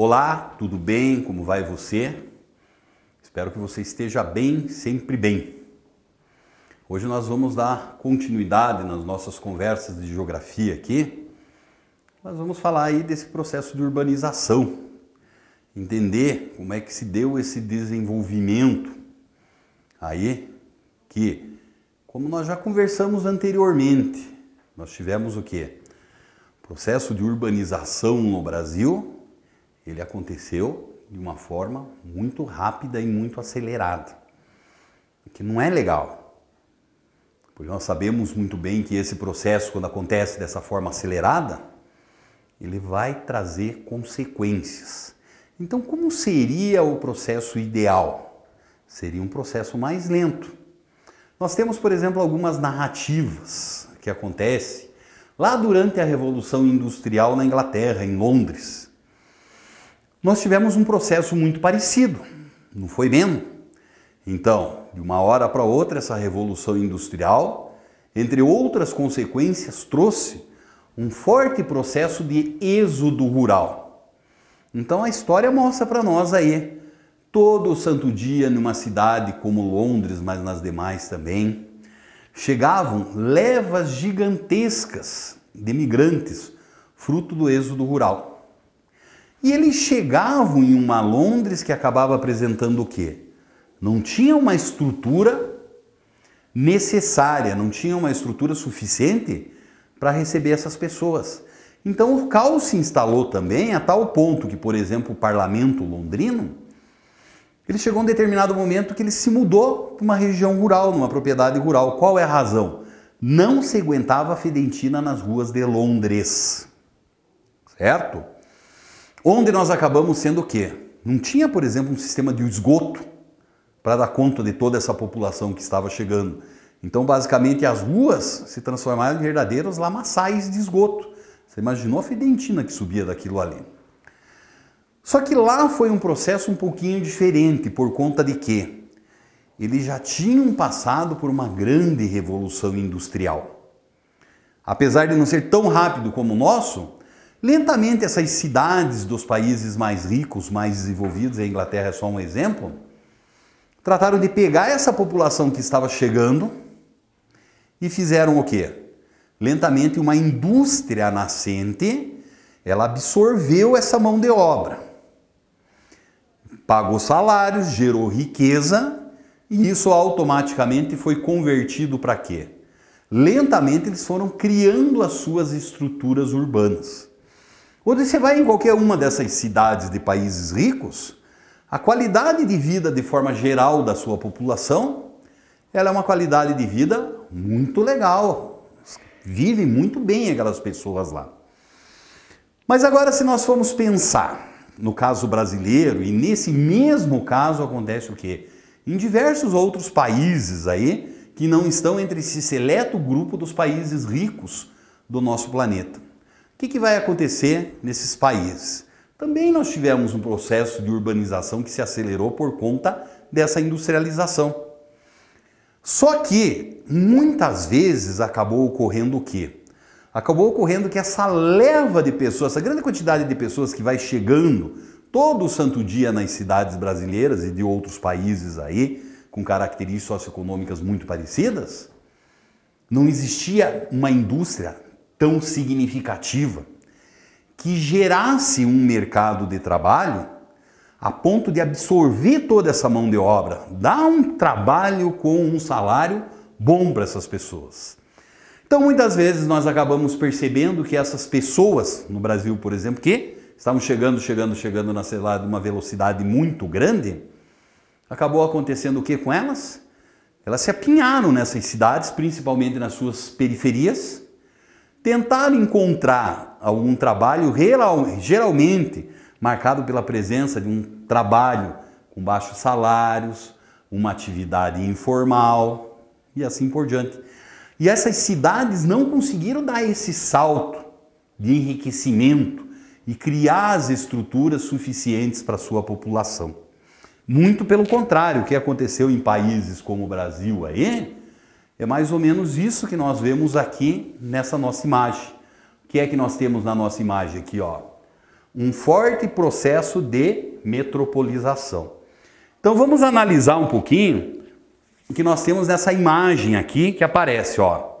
Olá, tudo bem? Como vai você? Espero que você esteja bem, sempre bem. Hoje nós vamos dar continuidade nas nossas conversas de geografia aqui. Nós vamos falar aí desse processo de urbanização, entender como é que se deu esse desenvolvimento aí que, como nós já conversamos anteriormente, nós tivemos o que? Processo de urbanização no Brasil ele aconteceu de uma forma muito rápida e muito acelerada, que não é legal. Porque nós sabemos muito bem que esse processo, quando acontece dessa forma acelerada, ele vai trazer consequências. Então, como seria o processo ideal? Seria um processo mais lento. Nós temos, por exemplo, algumas narrativas que acontecem lá durante a Revolução Industrial na Inglaterra, em Londres nós tivemos um processo muito parecido, não foi mesmo? Então, de uma hora para outra, essa revolução industrial, entre outras consequências, trouxe um forte processo de êxodo rural. Então a história mostra para nós aí, todo santo dia numa cidade como Londres, mas nas demais também, chegavam levas gigantescas de migrantes, fruto do êxodo rural. E eles chegavam em uma Londres que acabava apresentando o quê? Não tinha uma estrutura necessária, não tinha uma estrutura suficiente para receber essas pessoas. Então o caos se instalou também a tal ponto que, por exemplo, o parlamento londrino, ele chegou a um determinado momento que ele se mudou para uma região rural, numa propriedade rural. Qual é a razão? Não se aguentava a fedentina nas ruas de Londres. Certo? Onde nós acabamos sendo o quê? Não tinha, por exemplo, um sistema de esgoto para dar conta de toda essa população que estava chegando. Então, basicamente, as ruas se transformaram em verdadeiros lamaçais de esgoto. Você imaginou a fedentina que subia daquilo ali. Só que lá foi um processo um pouquinho diferente, por conta de que eles já tinham passado por uma grande revolução industrial. Apesar de não ser tão rápido como o nosso, Lentamente, essas cidades dos países mais ricos, mais desenvolvidos, a Inglaterra é só um exemplo, trataram de pegar essa população que estava chegando e fizeram o quê? Lentamente, uma indústria nascente, ela absorveu essa mão de obra, pagou salários, gerou riqueza e isso automaticamente foi convertido para quê? Lentamente eles foram criando as suas estruturas urbanas. Quando você vai em qualquer uma dessas cidades de países ricos, a qualidade de vida de forma geral da sua população, ela é uma qualidade de vida muito legal. Vivem muito bem aquelas pessoas lá. Mas agora se nós formos pensar no caso brasileiro e nesse mesmo caso acontece o quê? Em diversos outros países aí que não estão entre esse seleto grupo dos países ricos do nosso planeta. O que, que vai acontecer nesses países? Também nós tivemos um processo de urbanização que se acelerou por conta dessa industrialização. Só que muitas vezes acabou ocorrendo o quê? Acabou ocorrendo que essa leva de pessoas, essa grande quantidade de pessoas que vai chegando todo santo dia nas cidades brasileiras e de outros países aí, com características socioeconômicas muito parecidas, não existia uma indústria tão significativa que gerasse um mercado de trabalho a ponto de absorver toda essa mão de obra, dar um trabalho com um salário bom para essas pessoas. Então, muitas vezes nós acabamos percebendo que essas pessoas, no Brasil, por exemplo, que estavam chegando, chegando, chegando na sei lá, de uma velocidade muito grande, acabou acontecendo o que com elas? Elas se apinharam nessas cidades, principalmente nas suas periferias, tentar encontrar algum trabalho geralmente marcado pela presença de um trabalho com baixos salários, uma atividade informal e assim por diante. E essas cidades não conseguiram dar esse salto de enriquecimento e criar as estruturas suficientes para sua população. Muito pelo contrário, o que aconteceu em países como o Brasil aí, é mais ou menos isso que nós vemos aqui nessa nossa imagem. O que é que nós temos na nossa imagem aqui, ó? Um forte processo de metropolização. Então vamos analisar um pouquinho o que nós temos nessa imagem aqui que aparece, ó.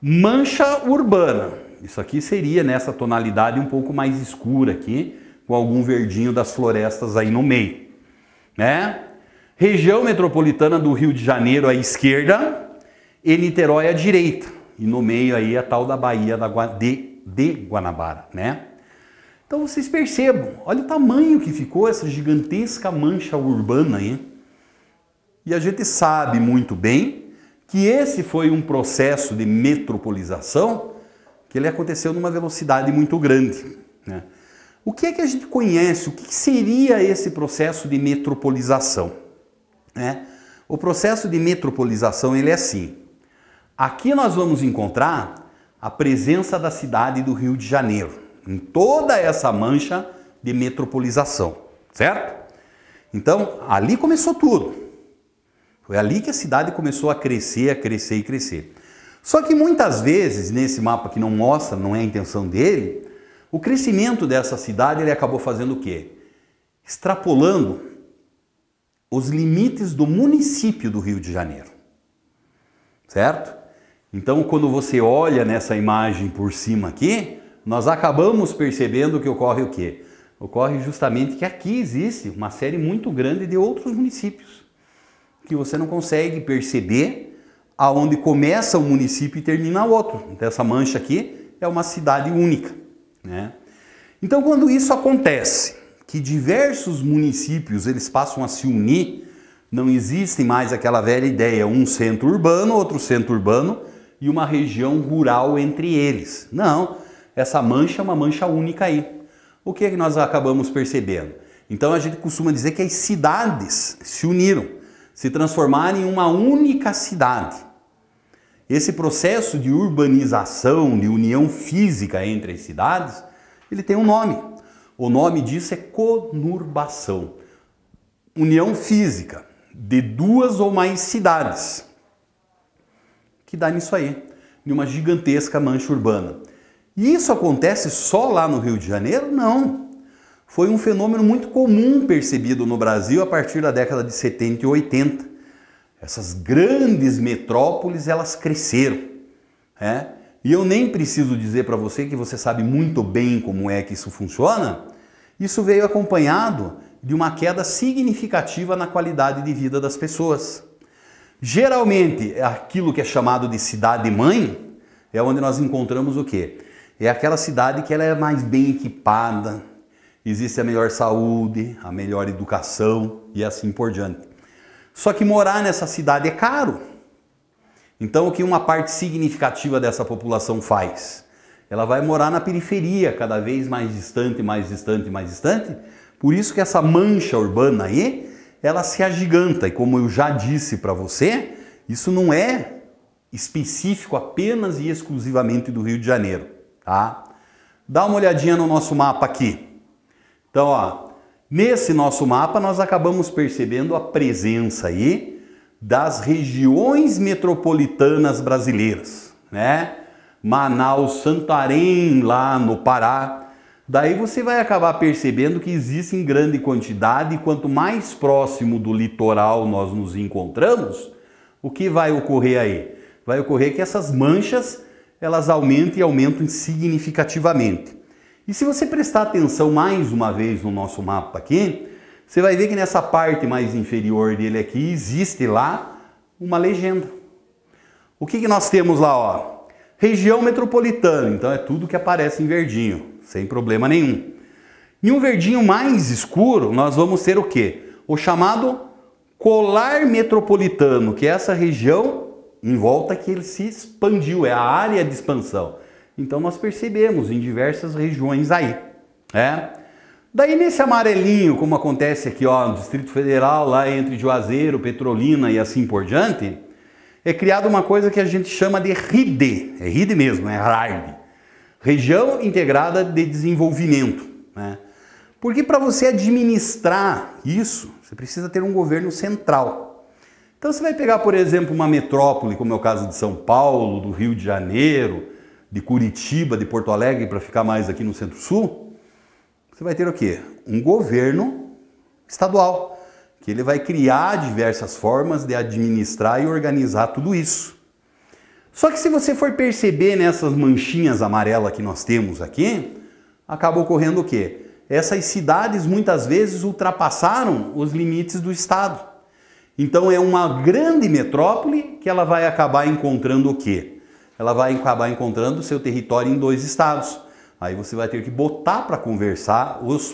Mancha urbana. Isso aqui seria nessa tonalidade um pouco mais escura aqui, com algum verdinho das florestas aí no meio, né? Região metropolitana do Rio de Janeiro à esquerda, e Niterói à direita. E no meio aí a tal da Baía da Gua... de... de Guanabara, né? Então vocês percebam, olha o tamanho que ficou essa gigantesca mancha urbana aí. E a gente sabe muito bem que esse foi um processo de metropolização que ele aconteceu numa velocidade muito grande. Né? O que é que a gente conhece? O que seria esse processo de metropolização? Né? O processo de metropolização ele é assim. Aqui nós vamos encontrar a presença da cidade do Rio de Janeiro, em toda essa mancha de metropolização, certo? Então, ali começou tudo. Foi ali que a cidade começou a crescer, a crescer e crescer. Só que muitas vezes, nesse mapa que não mostra, não é a intenção dele, o crescimento dessa cidade ele acabou fazendo o quê? Extrapolando os limites do município do Rio de Janeiro. Certo? Então, quando você olha nessa imagem por cima aqui, nós acabamos percebendo que ocorre o quê? Ocorre justamente que aqui existe uma série muito grande de outros municípios que você não consegue perceber aonde começa um município e termina o outro. Então, essa mancha aqui é uma cidade única, né? Então, quando isso acontece, que diversos municípios eles passam a se unir, não existe mais aquela velha ideia, um centro urbano, outro centro urbano, e uma região rural entre eles. Não, essa mancha é uma mancha única aí. O que, é que nós acabamos percebendo? Então a gente costuma dizer que as cidades se uniram, se transformaram em uma única cidade. Esse processo de urbanização, de união física entre as cidades, ele tem um nome. O nome disso é conurbação. União física de duas ou mais cidades que dá nisso aí, numa gigantesca mancha urbana. E isso acontece só lá no Rio de Janeiro? Não. Foi um fenômeno muito comum percebido no Brasil a partir da década de 70 e 80. Essas grandes metrópoles, elas cresceram. Né? E eu nem preciso dizer para você que você sabe muito bem como é que isso funciona. Isso veio acompanhado de uma queda significativa na qualidade de vida das pessoas. Geralmente, é aquilo que é chamado de cidade-mãe é onde nós encontramos o quê? É aquela cidade que ela é mais bem equipada, existe a melhor saúde, a melhor educação e assim por diante. Só que morar nessa cidade é caro. Então, o que uma parte significativa dessa população faz? Ela vai morar na periferia, cada vez mais distante, mais distante, mais distante. Por isso que essa mancha urbana aí ela se agiganta. E como eu já disse para você, isso não é específico apenas e exclusivamente do Rio de Janeiro, tá? Dá uma olhadinha no nosso mapa aqui. Então, ó, nesse nosso mapa nós acabamos percebendo a presença aí das regiões metropolitanas brasileiras, né? Manaus, Santarém, lá no Pará, Daí você vai acabar percebendo que existe em grande quantidade, e quanto mais próximo do litoral nós nos encontramos, o que vai ocorrer aí? Vai ocorrer que essas manchas elas aumentam e aumentam significativamente. E se você prestar atenção mais uma vez no nosso mapa aqui, você vai ver que nessa parte mais inferior dele aqui existe lá uma legenda. O que, que nós temos lá? Ó? Região metropolitana, então é tudo que aparece em verdinho sem problema nenhum. E um verdinho mais escuro, nós vamos ter o quê? O chamado colar metropolitano, que é essa região em volta que ele se expandiu, é a área de expansão. Então nós percebemos em diversas regiões aí, né? Daí nesse amarelinho, como acontece aqui ó, no Distrito Federal, lá entre Juazeiro, Petrolina e assim por diante, é criada uma coisa que a gente chama de RIDE, é RIDE mesmo, é RARD, Região Integrada de Desenvolvimento. Né? Porque para você administrar isso, você precisa ter um governo central. Então você vai pegar, por exemplo, uma metrópole, como é o caso de São Paulo, do Rio de Janeiro, de Curitiba, de Porto Alegre, para ficar mais aqui no Centro-Sul, você vai ter o quê? Um governo estadual, que ele vai criar diversas formas de administrar e organizar tudo isso. Só que se você for perceber nessas manchinhas amarelas que nós temos aqui, acaba ocorrendo o quê? Essas cidades muitas vezes ultrapassaram os limites do estado. Então é uma grande metrópole que ela vai acabar encontrando o quê? Ela vai acabar encontrando seu território em dois estados. Aí você vai ter que botar para conversar os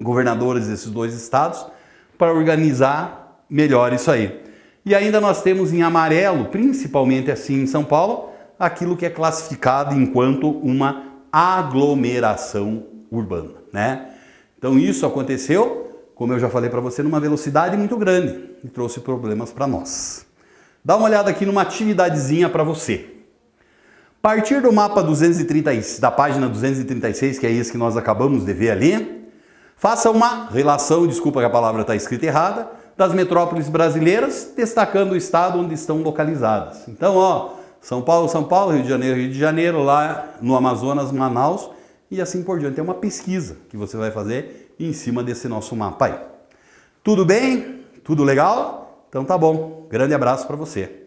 governadores desses dois estados para organizar melhor isso aí. E ainda nós temos em amarelo, principalmente assim em São Paulo, aquilo que é classificado enquanto uma aglomeração urbana, né? Então isso aconteceu, como eu já falei para você, numa velocidade muito grande e trouxe problemas para nós. Dá uma olhada aqui numa atividadezinha para você. Partir do mapa 230, da página 236, que é isso que nós acabamos de ver ali, faça uma relação, desculpa que a palavra está escrita errada, das metrópoles brasileiras, destacando o estado onde estão localizadas. Então, ó, São Paulo, São Paulo, Rio de Janeiro, Rio de Janeiro, lá no Amazonas, Manaus e assim por diante. É uma pesquisa que você vai fazer em cima desse nosso mapa aí. Tudo bem? Tudo legal? Então tá bom. Grande abraço para você.